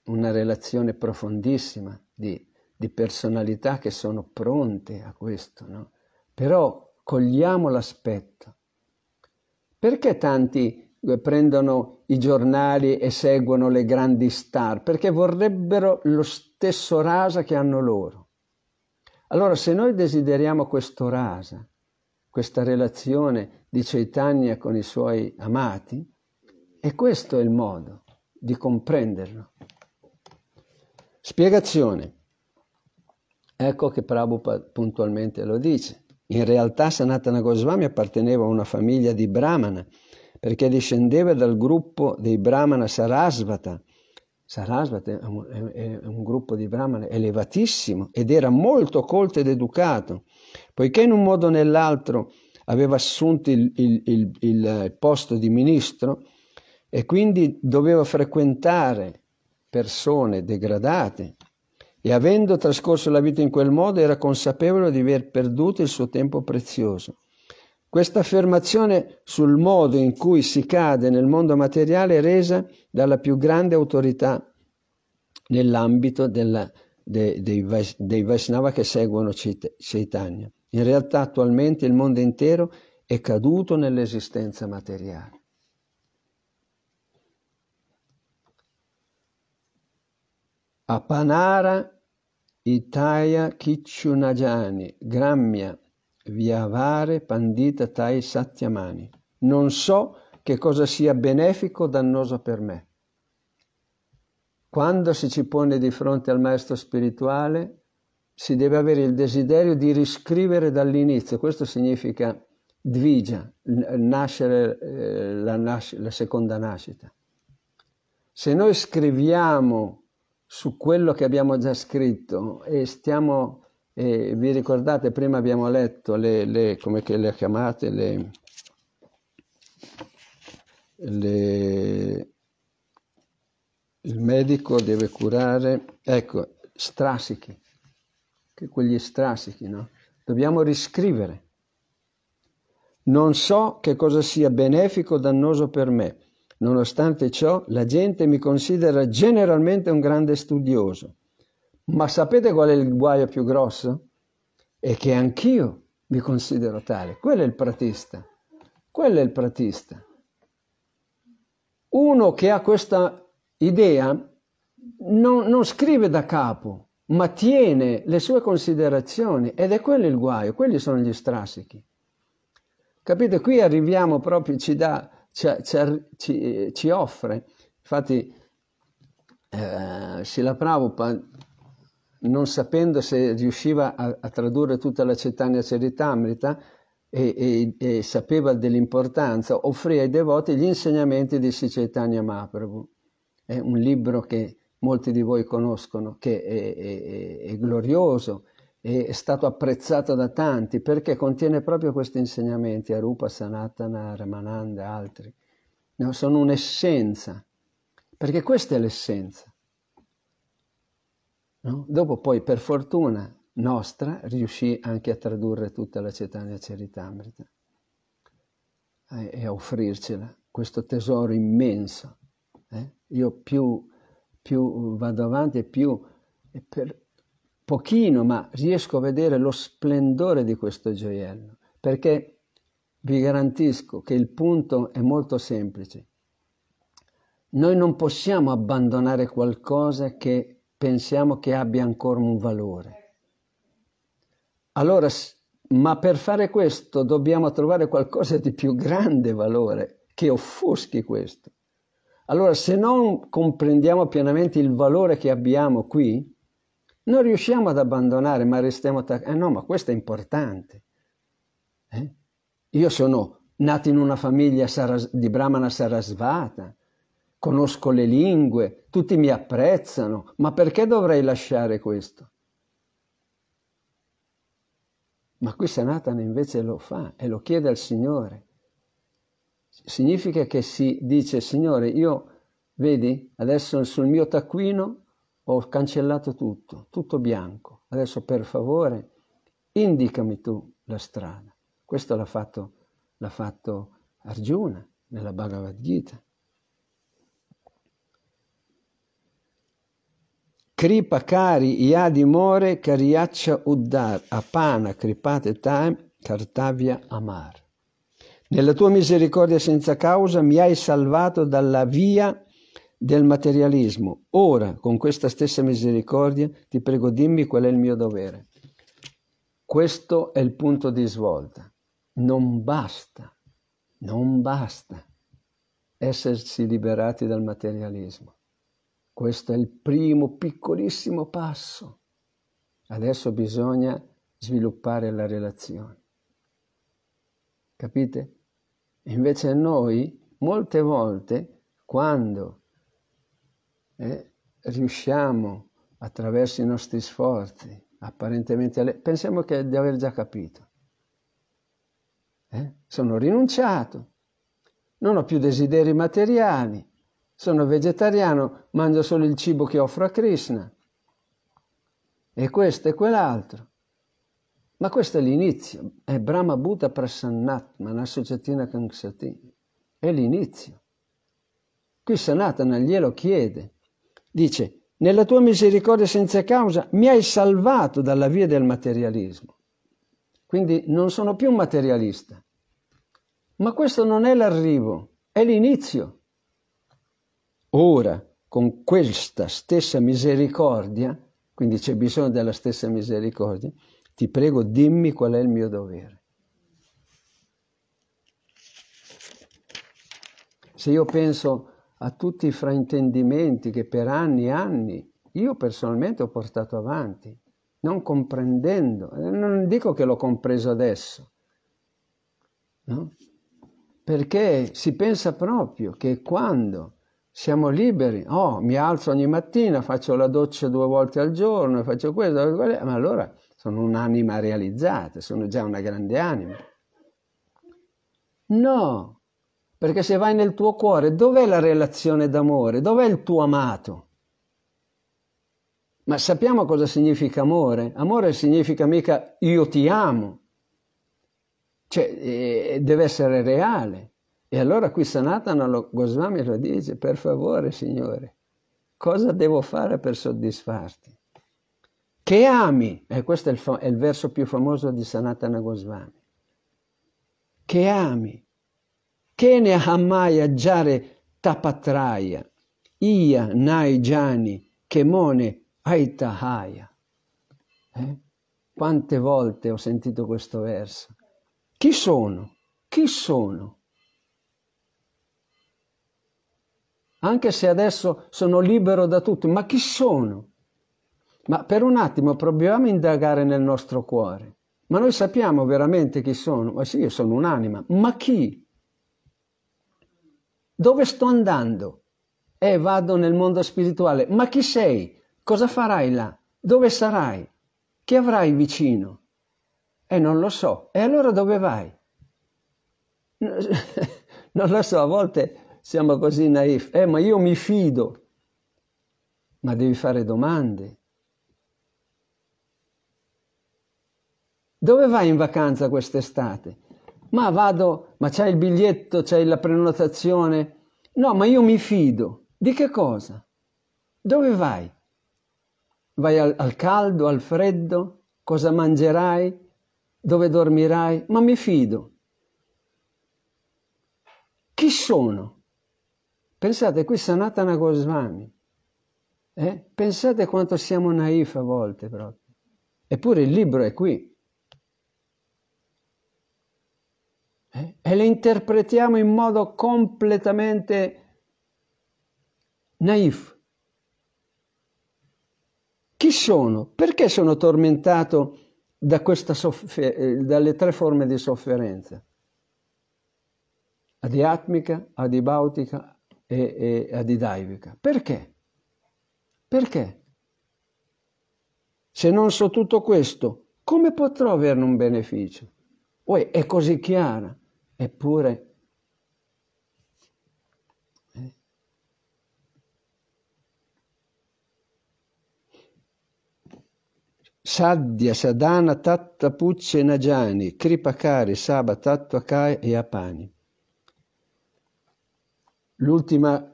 una relazione profondissima di, di, personalità che sono pronte a questo, no? Però cogliamo l'aspetto. Perché tanti eh, prendono i giornali e seguono le grandi star? Perché vorrebbero lo stesso rasa che hanno loro. Allora, se noi desideriamo questo rasa, questa relazione di Chaitanya con i suoi amati, e questo è il modo di comprenderlo. Spiegazione. Ecco che Prabhupada puntualmente lo dice. In realtà Sanatana Goswami apparteneva a una famiglia di Brahmana perché discendeva dal gruppo dei Brahmana Sarasvata. Sarasvata è un, gruppo di Brahmana elevatissimo ed era molto colto ed educato, poiché in un modo o nell'altro aveva assunto il, il, il, il posto di ministro, e quindi doveva frequentare persone degradate e avendo trascorso la vita in quel modo era consapevole di aver perduto il suo tempo prezioso. Questa affermazione sul modo in cui si cade nel mondo materiale è resa dalla più grande autorità nell'ambito della, de, dei, dei Vaishnava che seguono Chaitanya. In realtà attualmente il mondo intero è caduto nell'esistenza materiale. Apanara, itaya Kicchunajani, Grammia, Vyavare, Pandita Tai Satyamani. Non so che cosa sia benefico o dannoso per me. Quando si ci pone di fronte al maestro spirituale, si deve avere il desiderio di riscrivere dall'inizio. Questo significa dvija, nascere, eh, la, nas- la seconda nascita. Se noi scriviamo su quello che abbiamo già scritto e stiamo, eh, vi ricordate, prima abbiamo letto le, le come le chiamate, le, le, il medico deve curare, ecco, strasichi, che quegli strasichi, no? Dobbiamo riscrivere. Non so che cosa sia benefico o dannoso per me Nonostante ciò, la gente mi considera generalmente un grande studioso. Ma sapete qual è il guaio più grosso? È che anch'io mi considero tale. Quello è il pratista. Quello è il pratista. Uno che ha questa idea non, non scrive da capo, ma tiene le sue considerazioni ed è quello il guaio, quelli sono gli strascichi. Capite? Qui arriviamo proprio, ci dà ci, ci, ci offre. Infatti, eh, Srila Prabhupada, non sapendo se riusciva a, a tradurre tutta la Cetania Ceritamrita, e, e, e, sapeva dell'importanza, offrì ai devoti gli insegnamenti di Sicetania Mahaprabhu. È un libro che molti di voi conoscono, che è, è, è glorioso, è stato apprezzato da tanti perché contiene proprio questi insegnamenti, Arupa, Sanatana, Ramananda e altri. No, sono un'essenza, perché questa è l'essenza. No? Dopo poi, per fortuna nostra, riuscì anche a tradurre tutta la Cetania Ceritamrita eh, e a offrircela, questo tesoro immenso. Eh? Io più, più, vado avanti e più... E per, pochino, ma riesco a vedere lo splendore di questo gioiello, perché vi garantisco che il punto è molto semplice. Noi non possiamo abbandonare qualcosa che pensiamo che abbia ancora un valore. Allora, ma per fare questo dobbiamo trovare qualcosa di più grande valore che offuschi questo. Allora, se non comprendiamo pienamente il valore che abbiamo qui, non riusciamo ad abbandonare, ma restiamo attaccati. Eh no, ma questo è importante. Eh? Io sono nato in una famiglia saras- di Brahmana Sarasvata, conosco le lingue, tutti mi apprezzano, ma perché dovrei lasciare questo? Ma qui Sanatana invece lo fa e lo chiede al Signore. Significa che si dice, Signore, io, vedi, adesso sul mio taccuino ho cancellato tutto, tutto bianco. Adesso per favore indicami tu la strada. Questo l'ha fatto, l'ha fatto Arjuna nella Bhagavad Gita. Kripa Kari Yadimore Kariaccia Uddar Apana Kripate Time Kartavya Amar. Nella tua misericordia senza causa mi hai salvato dalla via del materialismo. Ora, con questa stessa misericordia, ti prego dimmi qual è il mio dovere. Questo è il punto di svolta. Non basta, non basta essersi liberati dal materialismo. Questo è il primo piccolissimo passo. Adesso bisogna sviluppare la relazione. Capite? Invece noi molte volte quando eh, riusciamo attraverso i nostri sforzi, apparentemente, alle... pensiamo che di aver già capito. Eh? Sono rinunciato, non ho più desideri materiali, sono vegetariano, mangio solo il cibo che offro a Krishna, e questo e quell'altro. Ma questo è l'inizio, è Brahma Buddha Prasannatma, Nasociatina Kangsati, è l'inizio. Qui Sanatana glielo chiede, Dice, nella tua misericordia senza causa mi hai salvato dalla via del materialismo. Quindi non sono più un materialista. Ma questo non è l'arrivo, è l'inizio. Ora, con questa stessa misericordia, quindi c'è bisogno della stessa misericordia, ti prego dimmi qual è il mio dovere. Se io penso a tutti i fraintendimenti che per anni e anni io personalmente ho portato avanti, non comprendendo, eh, non dico che l'ho compreso adesso, no? perché si pensa proprio che quando siamo liberi, oh mi alzo ogni mattina, faccio la doccia due volte al giorno, faccio questo, ma allora sono un'anima realizzata, sono già una grande anima. No, perché se vai nel tuo cuore, dov'è la relazione d'amore? Dov'è il tuo amato? Ma sappiamo cosa significa amore? Amore significa mica io ti amo. Cioè, eh, eh, deve essere reale. E allora qui Sanatana lo, Goswami lo dice, per favore Signore, cosa devo fare per soddisfarti? Che ami, e eh, questo è il, è il verso più famoso di Sanatana Goswami, che ami, che ne Kene hamaya jare tapatraya, ia nai giani, che chemone aitahaya. Eh? Quante volte ho sentito questo verso. Chi sono? Chi sono? Anche se adesso sono libero da tutto, ma chi sono? Ma per un attimo proviamo a indagare nel nostro cuore. Ma noi sappiamo veramente chi sono? Ma eh sì, io sono un'anima, ma chi? Dove sto andando? Eh, vado nel mondo spirituale. Ma chi sei? Cosa farai là? Dove sarai? Chi avrai vicino? Eh, non lo so. E allora dove vai? non lo so, a volte siamo così naif. Eh, ma io mi fido. Ma devi fare domande. Dove vai in vacanza quest'estate? ma vado, ma c'è il biglietto, c'è la prenotazione. No, ma io mi fido. Di che cosa? Dove vai? Vai al, al caldo, al freddo? Cosa mangerai? Dove dormirai? Ma mi fido. Chi sono? Pensate, qui Sanatana Goswami. Eh? Pensate quanto siamo naif a volte proprio. Eppure il libro è qui. eh? e le interpretiamo in modo completamente naif. Chi sono? Perché sono tormentato da soffer- eh, dalle tre forme di sofferenza? Adiatmica, adibautica e, e adidaivica. Perché? Perché? Se non so tutto questo, come potrò averne un beneficio? Uè, è così chiara. Eppure... Eh? Sadhya, Sadhana, Tatta, Pucce, Najani, Kripakari, Saba, Tattva, Kai e Apani. L'ultima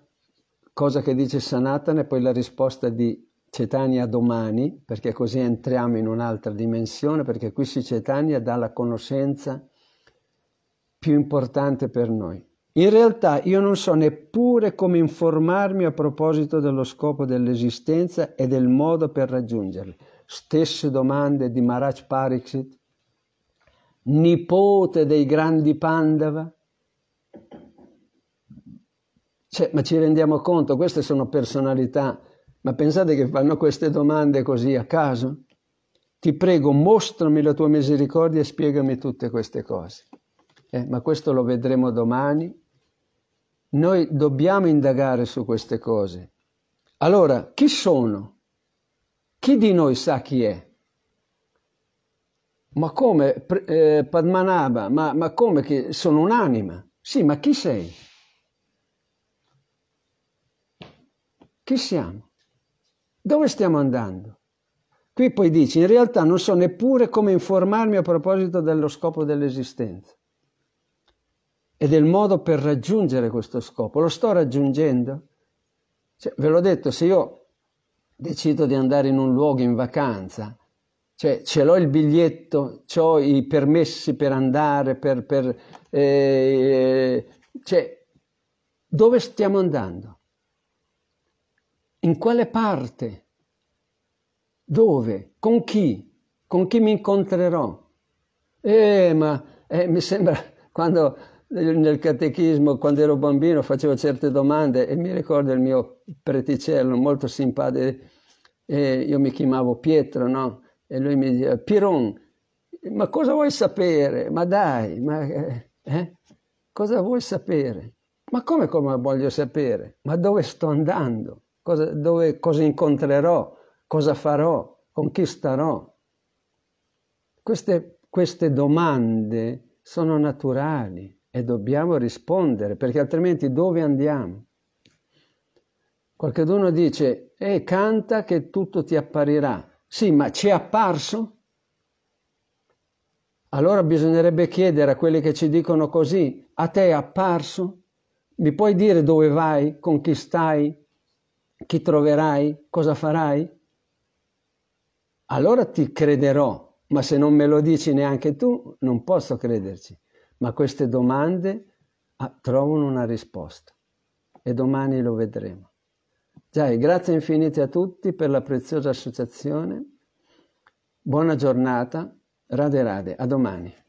cosa che dice Sanatana è poi la risposta di Cetania domani, perché così entriamo in un'altra dimensione, perché qui si Cetania dà la conoscenza più importante per noi. In realtà io non so neppure come informarmi a proposito dello scopo dell'esistenza e del modo per raggiungerli. Stesse domande di Maharaj Pariksit, nipote dei grandi Pandava. Cioè, ma ci rendiamo conto, queste sono personalità, ma pensate che fanno queste domande così a caso? Ti prego, mostrami la tua misericordia e spiegami tutte queste cose eh, ma questo lo vedremo domani, noi dobbiamo indagare su queste cose. Allora, chi sono? Chi di noi sa chi è? Ma come, eh, Padmanabha, ma, ma come che sono un'anima? Sì, ma chi sei? Chi siamo? Dove stiamo andando? Qui poi dici, in realtà non so neppure come informarmi a proposito dello scopo dell'esistenza e del modo per raggiungere questo scopo. Lo sto raggiungendo? Cioè, ve l'ho detto, se io decido di andare in un luogo in vacanza, cioè ce l'ho il biglietto, ho i permessi per andare, per, per, eh, cioè, dove stiamo andando? In quale parte? Dove? Con chi? Con chi mi incontrerò? Eh, ma eh, mi sembra quando nel catechismo quando ero bambino facevo certe domande e mi ricordo il mio preticello molto simpatico, io mi chiamavo Pietro, no? E lui mi diceva, Piron, ma cosa vuoi sapere? Ma dai, ma, eh, eh? cosa vuoi sapere? Ma come, come voglio sapere? Ma dove sto andando? Cosa, dove, cosa incontrerò? Cosa farò? Con chi starò? Queste, queste domande sono naturali e dobbiamo rispondere, perché altrimenti dove andiamo? Qualcuno dice, e eh, canta che tutto ti apparirà. Sì, ma ci è apparso? Allora bisognerebbe chiedere a quelli che ci dicono così, a te è apparso? Mi puoi dire dove vai, con chi stai, chi troverai, cosa farai? Allora ti crederò, ma se non me lo dici neanche tu, non posso crederci ma queste domande ah, trovano una risposta e domani lo vedremo. Già, grazie infinite a tutti per la preziosa associazione. Buona giornata, Rade Rade, a domani.